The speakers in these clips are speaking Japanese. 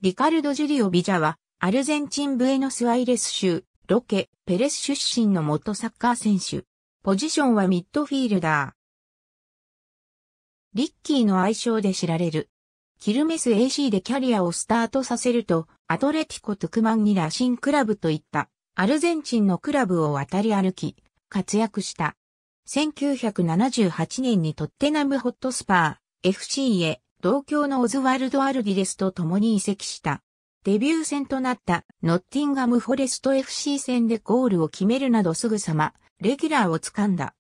リカルド・ジュリオ・ビジャは、アルゼンチン・ブエノスアイレス州、ロケ、ペレス出身の元サッカー選手。ポジションはミッドフィールダー。リッキーの愛称で知られる。キルメス AC でキャリアをスタートさせると、アトレティコ・トゥクマンにラシンクラブといった、アルゼンチンのクラブを渡り歩き、活躍した。1978年にトッテナムホットスパー、FC へ同郷のオズワルド・アルディレスと共に移籍した。デビュー戦となったノッティンガム・フォレスト FC 戦でゴールを決めるなどすぐさま、レギュラーを掴んだ。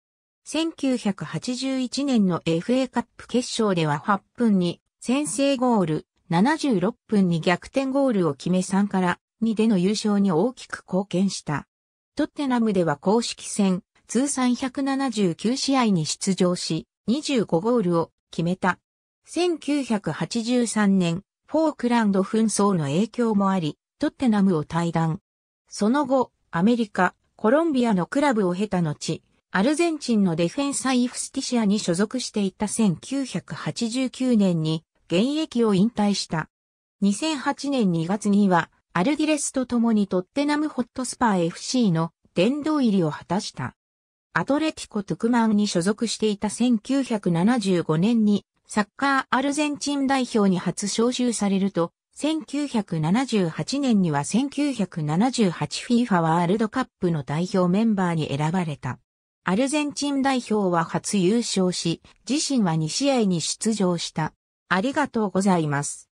1981年の FA カップ決勝では8分に先制ゴール、76分に逆転ゴールを決め3から2での優勝に大きく貢献した。トッテナムでは公式戦、通算179試合に出場し、25ゴールを決めた。1983年、フォークランド紛争の影響もあり、トッテナムを退団。その後、アメリカ、コロンビアのクラブを経た後、アルゼンチンのデフェンサイフスティシアに所属していた1989年に現役を引退した。2008年2月には、アルディレスと共にトッテナムホットスパー FC の殿堂入りを果たした。アトレティコ・トゥクマンに所属していた1975年にサッカーアルゼンチン代表に初招集されると、1978年には 1978FIFA ワールドカップの代表メンバーに選ばれた。アルゼンチン代表は初優勝し、自身は2試合に出場した。ありがとうございます。